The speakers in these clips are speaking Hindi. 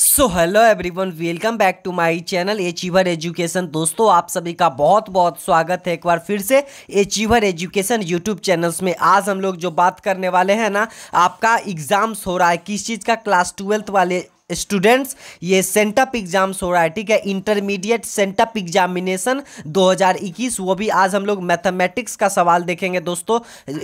so hello everyone welcome back to my channel achiever education दोस्तों आप सभी का बहुत बहुत स्वागत है एक बार फिर से एचीवर एजुकेशन यूट्यूब चैनल्स में आज हम लोग जो बात करने वाले हैं ना आपका एग्ज़ाम्स हो रहा है किस चीज़ का क्लास ट्वेल्थ वाले स्टूडेंट्स ये सेंटअप एग्जाम्स हो रहा है ठीक है इंटरमीडिएट सेंटअप एग्जामिनेशन 2021 वो भी आज हम लोग मैथमेटिक्स का सवाल देखेंगे दोस्तों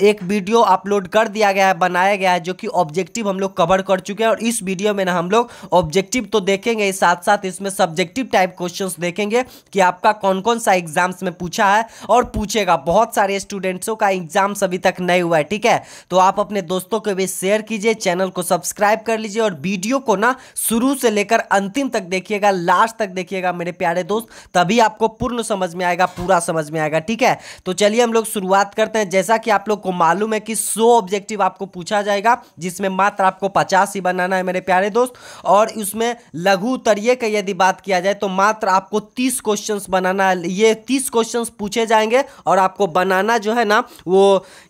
एक वीडियो अपलोड कर दिया गया है बनाया गया है जो कि ऑब्जेक्टिव हम लोग कवर कर चुके हैं और इस वीडियो में ना हम लोग ऑब्जेक्टिव तो देखेंगे साथ साथ इसमें सब्जेक्टिव टाइप क्वेश्चन देखेंगे कि आपका कौन कौन सा एग्जाम्स में पूछा है और पूछेगा बहुत सारे स्टूडेंट्सों का एग्जाम्स अभी तक नहीं हुआ है ठीक है तो आप अपने दोस्तों को भी शेयर कीजिए चैनल को सब्सक्राइब कर लीजिए और वीडियो को ना शुरू से लेकर अंतिम तक देखिएगा लास्ट तक देखिएगा मेरे प्यारे दोस्त तभी आपको पूर्ण समझ में आएगा पूरा समझ में आएगा ठीक है तो चलिए हम लोग शुरुआत करते हैं जैसा कि आप लोग को मालूम है कि सो ऑब्जेक्टिव आपको पूछा जाएगा जिसमें मात्र आपको पचास ही बनाना है मेरे प्यारे दोस्त और उसमें लघु उत्तरीय का यदि बात किया जाए तो मात्र आपको तीस क्वेश्चन बनाना है ये तीस क्वेश्चन पूछे जाएंगे और आपको बनाना जो है ना वो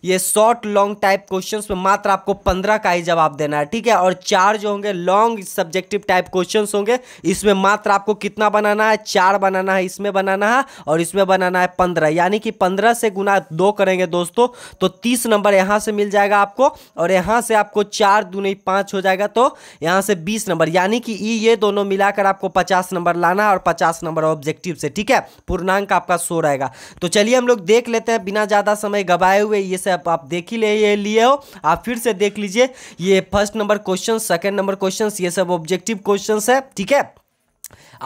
ये शॉर्ट लॉन्ग टाइप क्वेश्चन में मात्र आपको पंद्रह का ही जवाब देना है ठीक है और चार जो होंगे long subject objective type question होंगे इसमें मात्र आपको कितना बनाना है चार बनाना है इसमें बनाना है और इसमें बनाना है पंद्रह यानी कि पंद्रह से गुना दो करेंगे दोस्तों तो तीस नंबर यहां से मिल जाएगा आपको और यहां से आपको चार दूनी पांच हो जाएगा तो यहां से बीस नंबर यानी कि ये दोनों मिलाकर आपको पचास नंबर लाना है और पचास नंबर ऑब्जेक्टिव से ठीक है पूर्णांक आपका सो रहेगा तो चलिए हम लोग देख लेते हैं बिना ज़्यादा समय गवाए हुए ये सब आप देख ही लिए लिए हो आप फिर से देख लीजिए ये first number question second number question ये सब ऑब्जेक्टिव क्वेश्चन है ठीक है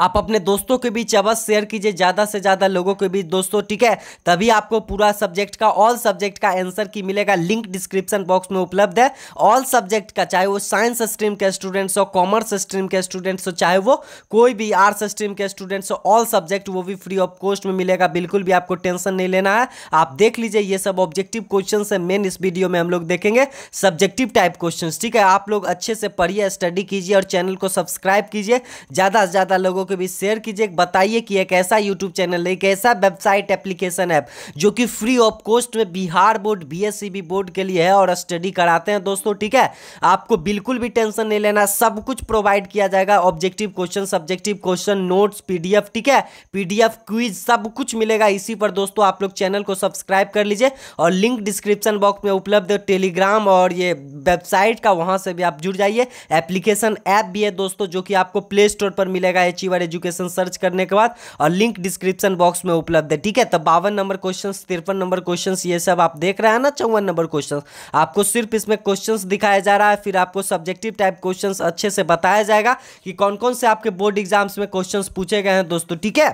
आप अपने दोस्तों के बीच अवश्य शेयर कीजिए ज़्यादा से ज़्यादा लोगों के बीच दोस्तों ठीक है तभी आपको पूरा सब्जेक्ट का ऑल सब्जेक्ट का आंसर की मिलेगा लिंक डिस्क्रिप्शन बॉक्स में उपलब्ध है ऑल सब्जेक्ट का चाहे वो साइंस स्ट्रीम के स्टूडेंट्स हो कॉमर्स स्ट्रीम के स्टूडेंट्स हो चाहे वो कोई भी आर्ट्स स्ट्रीम के स्टूडेंट्स हो ऑल सब्जेक्ट वो भी फ्री ऑफ कॉस्ट में मिलेगा बिल्कुल भी आपको टेंशन नहीं लेना है आप देख लीजिए ये सब ऑब्जेक्टिव क्वेश्चन है मेन इस वीडियो में हम लोग देखेंगे सब्जेक्टिव टाइप क्वेश्चन ठीक है आप लोग अच्छे से पढ़िए स्टडी कीजिए और चैनल को सब्सक्राइब कीजिए ज़्यादा से ज़्यादा ज़्यादा लोगों के बीच शेयर कीजिए बताइए कि एक ऐसा यूट्यूब चैनल एक ऐसा वेबसाइट एप्लीकेशन ऐप जो कि फ्री ऑफ कॉस्ट में बिहार बोर्ड बी बोर्ड के लिए है और स्टडी कराते हैं दोस्तों ठीक है आपको बिल्कुल भी टेंशन नहीं लेना सब कुछ प्रोवाइड किया जाएगा objective question subjective question notes PDF ठीक है पीडीएफ क्विज सब कुछ मिलेगा इसी पर दोस्तों आप लोग चैनल को सब्सक्राइब कर लीजिए और लिंक डिस्क्रिप्शन बॉक्स में उपलब्ध टेलीग्राम और ये वेबसाइट का वहां से भी आप जुड़ जाइए एप्लीकेशन ऐप भी है दोस्तों जो कि आपको प्ले स्टोर पर मिलेगा जाएगा एचीवर एजुकेशन सर्च करने के बाद और लिंक डिस्क्रिप्शन बॉक्स में उपलब्ध है ठीक है तो बावन नंबर क्वेश्चन तिरपन नंबर क्वेश्चन ये सब आप देख रहे हैं ना चौवन नंबर क्वेश्चन आपको सिर्फ इसमें क्वेश्चन दिखाया जा रहा है फिर आपको सब्जेक्टिव टाइप क्वेश्चन अच्छे से बताया जाएगा कि कौन कौन से आपके बोर्ड एग्जाम्स में क्वेश्चन पूछे गए हैं दोस्तों ठीक है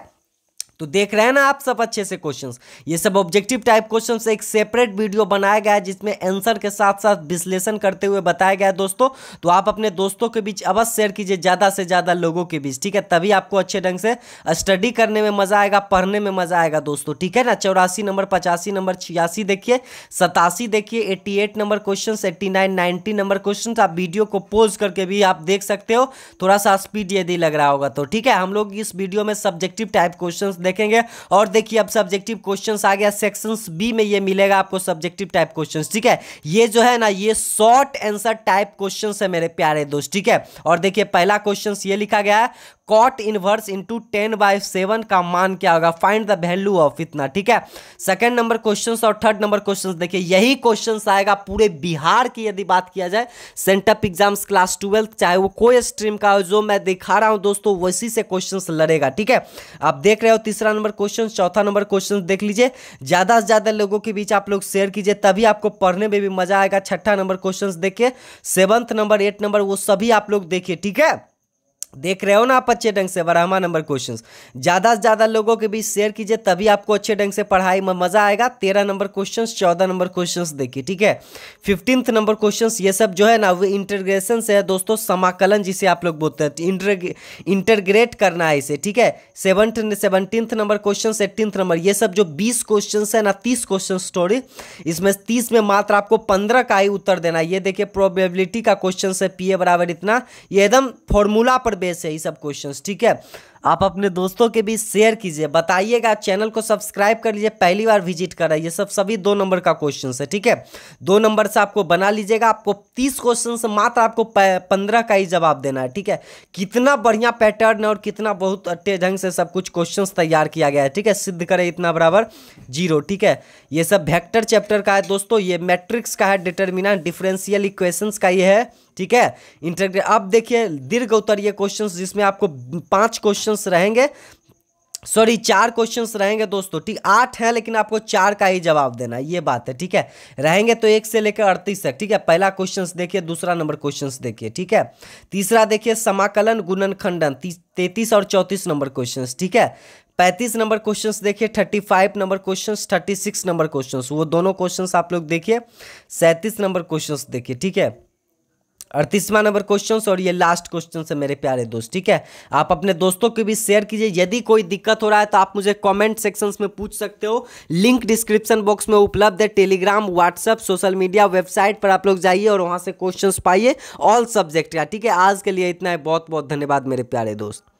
तो देख रहे हैं ना आप सब अच्छे से क्वेश्चन ये सब ऑब्जेक्टिव टाइप क्वेश्चन से एक सेपरेट वीडियो बनाया गया है जिसमें आंसर के साथ साथ विश्लेषण करते हुए बताया गया है दोस्तों तो आप अपने दोस्तों के बीच अवश्य शेयर कीजिए ज़्यादा से ज़्यादा लोगों के बीच ठीक है तभी आपको अच्छे ढंग से स्टडी करने में मज़ा आएगा पढ़ने में मज़ा आएगा दोस्तों ठीक है ना चौरासी नंबर पचासी नंबर छियासी देखिए सतासी देखिए eighty number question eighty nine number question आप वीडियो को पोज करके भी आप देख सकते हो थोड़ा सा स्पीड यदि लग रहा होगा तो ठीक है हम लोग इस वीडियो में सब्जेक्टिव टाइप क्वेश्चन देखेंगे और देखिए अब सब्जेक्टिव क्वेश्चंस आ गया सेक्शन बी में ये मिलेगा आपको सब्जेक्टिव टाइप क्वेश्चन ठीक है ये जो है ना ये शॉर्ट आंसर टाइप क्वेश्चन है मेरे प्यारे दोस्त ठीक है और देखिए पहला क्वेश्चन ये लिखा गया है cot inverse into ten by seven का मान क्या होगा फाइंड द वैल्यू ऑफ इतना ठीक है सेकंड नंबर क्वेश्चन और थर्ड नंबर क्वेश्चन देखिए यही क्वेश्चन आएगा पूरे बिहार की यदि बात किया जाए सेंटअप एग्जाम्स क्लास ट्वेल्थ चाहे वो कोई स्ट्रीम का हो जो मैं दिखा रहा हूँ दोस्तों वैसी से क्वेश्चन लड़ेगा ठीक है आप देख रहे हो तीस तीसरा नंबर क्वेश्चन चौथा नंबर क्वेश्चन देख लीजिए ज़्यादा से ज़्यादा लोगों के बीच आप लोग शेयर कीजिए तभी आपको पढ़ने में भी मज़ा आएगा छठा नंबर क्वेश्चन देखिए सेवंथ नंबर एट नंबर वो सभी आप लोग देखिए ठीक है देख रहे हो ना आप अच्छे ढंग से बारहवा नंबर क्वेश्चंस ज़्यादा से ज़्यादा लोगों के बीच शेयर कीजिए तभी आपको अच्छे ढंग से पढ़ाई में मज़ा आएगा तेरह नंबर क्वेश्चंस चौदह नंबर क्वेश्चंस देखिए ठीक है फिफ्टींथ नंबर क्वेश्चंस ये सब जो है ना वो इंटरग्रेशन से है दोस्तों समाकलन जिसे आप लोग बोलते हैं इंटर इंटरग्रेट करना है इसे ठीक है seventh seventeenth number question eighteenth number ये सब जो बीस क्वेश्चन है ना तीस क्वेश्चन स्टोरी इसमें तीस में मात्र आपको पंद्रह का ही उत्तर देना ये देखिए प्रोबेबिलिटी का क्वेश्चन है पी बराबर इतना ये एकदम फॉर्मूला पर बेस है ये सब क्वेश्चन ठीक है आप अपने दोस्तों के बीच शेयर कीजिए बताइएगा चैनल को सब्सक्राइब कर लीजिए पहली बार विजिट कर रहा है ये सब सभी दो नंबर का क्वेश्चन है ठीक है दो नंबर से आपको बना लीजिएगा आपको तीस क्वेश्चन से मात्र आपको पंद्रह का ही जवाब देना है ठीक है कितना बढ़िया पैटर्न है और कितना बहुत अट्टे ढंग से सब कुछ क्वेश्चन तैयार किया गया है ठीक है सिद्ध करें इतना बराबर जीरो ठीक है ये सब वैक्टर चैप्टर का है दोस्तों ये मैट्रिक्स का है डिटर्मिनेंट डिफरेंशियल इक्वेशन का ये है ठीक है इंटरग्रेट अब देखिए दीर्घ उत्तरीय क्वेश्चन जिसमें आपको पांच क्वेश्चन क्वेश्चंस रहेंगे सॉरी चार क्वेश्चंस रहेंगे दोस्तों ठीक आठ हैं लेकिन आपको चार का ही जवाब देना ये बात है ठीक है रहेंगे तो एक से लेकर अड़तीस तक ठीक है पहला क्वेश्चंस देखिए दूसरा नंबर क्वेश्चंस देखिए ठीक है तीसरा देखिए समाकलन गुणन खंडन तैतीस और चौंतीस नंबर क्वेश्चंस ठीक है पैंतीस नंबर क्वेश्चंस देखिए thirty five number questions thirty six number questions वो दोनों क्वेश्चंस आप लोग देखिए सैंतीस नंबर क्वेश्चंस देखिए ठीक है अड़तीसवा नंबर क्वेश्चन और ये लास्ट क्वेश्चन है मेरे प्यारे दोस्त ठीक है आप अपने दोस्तों के भी शेयर कीजिए यदि कोई दिक्कत हो रहा है तो आप मुझे कमेंट सेक्शन में पूछ सकते हो लिंक डिस्क्रिप्शन बॉक्स में उपलब्ध है Telegram WhatsApp social media website पर आप लोग जाइए और वहाँ से क्वेश्चन पाइए ऑल सब्जेक्ट का ठीक है आज के लिए इतना है बहुत बहुत धन्यवाद मेरे प्यारे दोस्त